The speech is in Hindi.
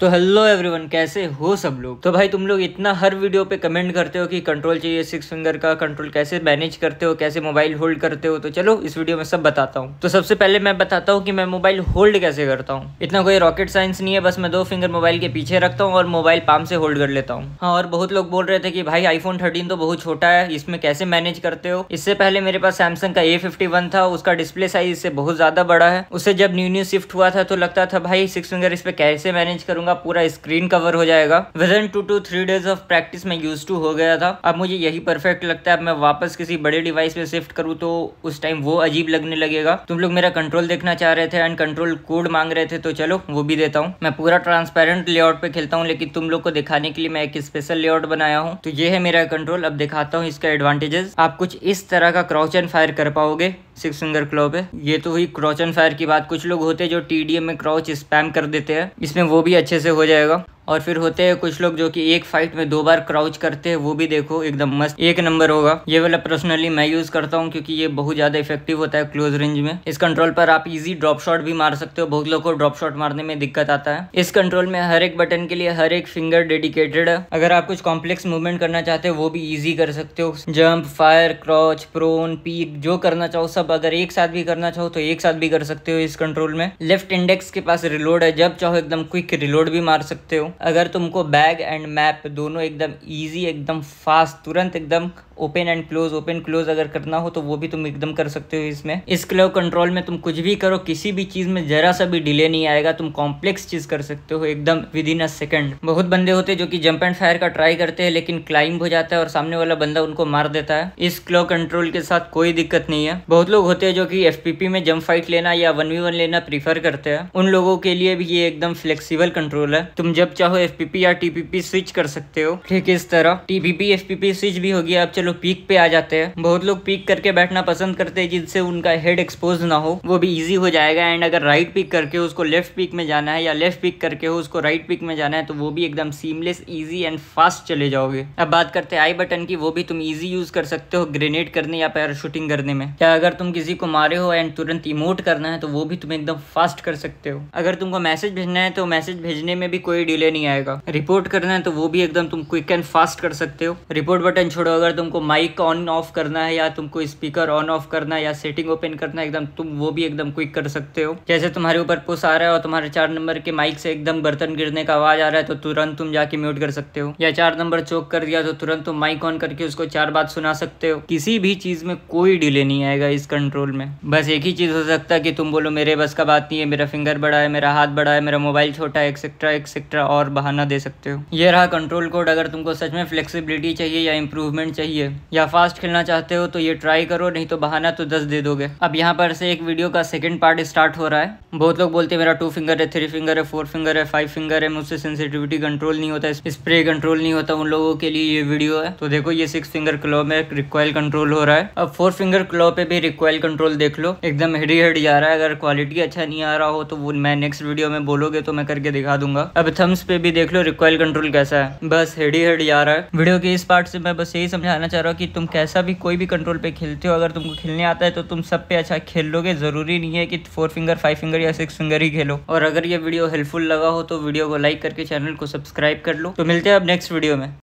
तो हेलो एवरीवन कैसे हो सब लोग तो भाई तुम लोग इतना हर वीडियो पे कमेंट करते हो कि कंट्रोल चाहिए सिक्स फिंगर का कंट्रोल कैसे मैनेज करते हो कैसे मोबाइल होल्ड करते हो तो चलो इस वीडियो में सब बताता हूँ तो सबसे पहले मैं बताता हूँ कि मैं मोबाइल होल्ड कैसे करता हूँ इतना कोई रॉकेट साइंस नहीं है बस मैं दो फिंगर मोबाइल के पीछे रखता हूँ और मोबाइल पाम से होल्ड कर लेता हूँ हाँ और बहुत लोग बोल रहे थे कि भाई आईफोन थर्टीन तो बहुत छोटा है इसमें कैसे मैनेज करते हो इससे पहले मेरे पास सैमसंग का ए था उसका डिस्प्ले साइज इससे बहुत ज्यादा बड़ा है उससे जब न्यू न्यू शिफ्ट हुआ था तो लगता था भाई सिक्स फिंगर इस पर कैसे मैनेज करूँ करूंगा पूरा स्क्रीन कवर हो जाएगा within two to three days of practice में यूज टू हो गया था अब मुझे यही परफेक्ट लगता है अब मैं वापस किसी बड़े डिवाइस में शिफ्ट करूँ तो उस टाइम वो अजीब लगने लगेगा तुम लोग मेरा कंट्रोल देखना चाह रहे थे एंड कंट्रोल कोड मांग रहे थे तो चलो वो भी देता हूँ मैं पूरा ट्रांसपेरेंट लेआउट पे खेलता हूँ लेकिन तुम लोग को दिखाने के लिए मैं एक स्पेशल लेआउट बनाया हूँ तो ये है मेरा कंट्रोल अब दिखाता हूँ इसका एडवांटेजेस आप कुछ इस तरह का क्रॉच एंड फायर कर पाओगे सिक्स फिंगर क्लो पे ये तो हुई क्रॉच एंड फायर की बात कुछ लोग होते हैं जो टी में क्रॉच स्पैम कर देते हैं इसमें वो भी अच्छे से हो जाएगा और फिर होते हैं कुछ लोग जो कि एक फाइट में दो बार क्राउच करते हैं वो भी देखो एकदम मस्त एक नंबर होगा ये वाला पर्सनली मैं यूज़ करता हूँ क्योंकि ये बहुत ज़्यादा इफेक्टिव होता है क्लोज रेंज में इस कंट्रोल पर आप इजी ड्रॉप शॉट भी मार सकते हो बहुत लोग को ड्रॉप शॉट मारने में दिक्कत आता है इस कंट्रोल में हर एक बटन के लिए हर एक फिंगर डेडिकेटेड है अगर आप कुछ कॉम्प्लेक्स मूवमेंट करना चाहते हो वो भी ईजी कर सकते हो jump fire crouch prone peek जो करना चाहो सब अगर एक साथ भी करना चाहो तो एक साथ भी कर सकते हो इस कंट्रोल में लेफ्ट इंडेक्स के पास रिलोड है जब चाहो एकदम क्विक रिलोड भी मार सकते हो अगर तुमको बैग एंड मैप दोनों एकदम ईजी एकदम फास्ट तुरंत एकदम open and close open close अगर करना हो तो वो भी तुम एकदम कर सकते हो इसमें इस क्लो कंट्रोल में तुम कुछ भी करो किसी भी चीज़ में ज़रा सा भी डिले नहीं आएगा तुम कॉम्प्लेक्स चीज़ कर सकते हो एकदम विद इन अ सेकेंड बहुत बंदे होते हैं जो कि जंप एंड फायर का ट्राई करते हैं लेकिन क्लाइंब हो जाता है और सामने वाला बंदा उनको मार देता है इस क्लो कंट्रोल के साथ कोई दिक्कत नहीं है बहुत लोग होते हैं जो की एफ में जम्प फाइट लेना या वन वी वन लेना प्रीफर करते हैं उन लोगों के लिए भी ये एकदम फ्लेक्सीबल कंट्रोल है तुम जब चाहो एफ या टीपीपी स्विच कर सकते हो ठीक है इस तरह टीपीपी एफपीपी स्विच भी होगी आप चलो पीक पे आ जाते हैं बहुत लोग पीक करके बैठना पसंद करते हैं जिनसे उनका हेड एक्सपोज ना हो वो भी इजी हो जाएगा एंड अगर राइट पिक करके उसको लेफ्ट पिक में जाना है या लेफ्ट पिक करके हो उसको राइट पिक में जाना है तो वो भी एकदम सीमलेस इजी एंड फास्ट चले जाओगे अब बात करते हैं आई बटन की वो भी तुम इजी यूज कर सकते हो ग्रेनेड करने या पैराशूटिंग करने में या अगर तुम किसी को मारे हो एंड तुरंत इमोट करना है तो वो भी तुम एकदम फास्ट कर सकते हो अगर तुमको मैसेज भेजना है तो मैसेज भेजने में भी कोई डिले नहीं आएगा रिपोर्ट करना है तो वो भी एकदम तुम क्विक एंड फास्ट कर सकते हो रिपोर्ट बटन छोड़ो अगर तुमको माइक ऑन ऑफ करना है या तुमको स्पीकर ऑन ऑफ करना है या सेटिंग ओपन करना है एकदम तुम वो भी एकदम क्विक कर सकते हो जैसे तुम्हारे ऊपर पुस आ रहा है और तुम्हारे चार नंबर के माइक से एकदम बर्तन गिरने का आवाज आ रहा है तो तुरंत तुम जाके म्यूट कर सकते हो या चार नंबर चोक कर दिया तो तुरंत तुम माइक ऑन करके उसको चार बात सुना सकते हो किसी भी चीज में कोई डिले नहीं आएगा इस कंट्रोल में बस एक ही चीज हो सकता है कि तुम बोलो मेरे बस का बात नहीं है मेरा फिंगर बड़ा है मेरा हाथ बड़ा है मेरा मोबाइल छोटा है एक्सेट्रा एक्सेट्रा और और बहाना दे सकते हो ये रहा कंट्रोल कोड अगर तुमको सच में फ्लेक्सिबिलिटी चाहिए या इम्प्रूवमेंट चाहिए या फास्ट खेलना चाहते हो तो ये ट्राई करो नहीं तो बहाना तो दस दे दोगे अब यहाँ पर से एक वीडियो का सेकेंड पार्ट स्टार्ट हो रहा है बहुत लोग बोलते हैं मेरा टू फिंगर है थ्री फिंगर है फोर फिंगर है फाइव फिंगर है मुझसे सेंसिटिविटी कंट्रोल नहीं होता स्प्रे कंट्रोल नहीं होता उन लोगों के लिए ये वीडियो है तो देखो ये सिक्स फिंगर क्लो में रिक्वाइल कंट्रोल हो रहा है अब फोर फिंगर क्लो पे भी रिक्वाइल कंट्रोल देख लो एकदम हेडी हेड जा रहा है अगर क्वालिटी अच्छा नहीं आ रहा हो तो वो मैं नेक्स्ट वीडियो में बोलोगे तो मैं करके दिखा दूंगा अब थम्स पे पे भी देख लो रिकॉयल कंट्रोल कैसा है बस हेडी हेडी आ रहा है वीडियो के इस पार्ट से मैं बस यही समझाना चाह रहा हूँ कि तुम कैसा भी कोई भी कंट्रोल पे खेलते हो अगर तुमको खेलने आता है तो तुम सब पे अच्छा खेल लोगे जरूरी नहीं है कि फोर फिंगर फाइव फिंगर या सिक्स फिंगर ही खेलो और अगर ये वीडियो हेल्पफुल लगा हो तो वीडियो को लाइक करके चैनल को सब्सक्राइब कर लो तो मिलते हैं अब नेक्स्ट वीडियो में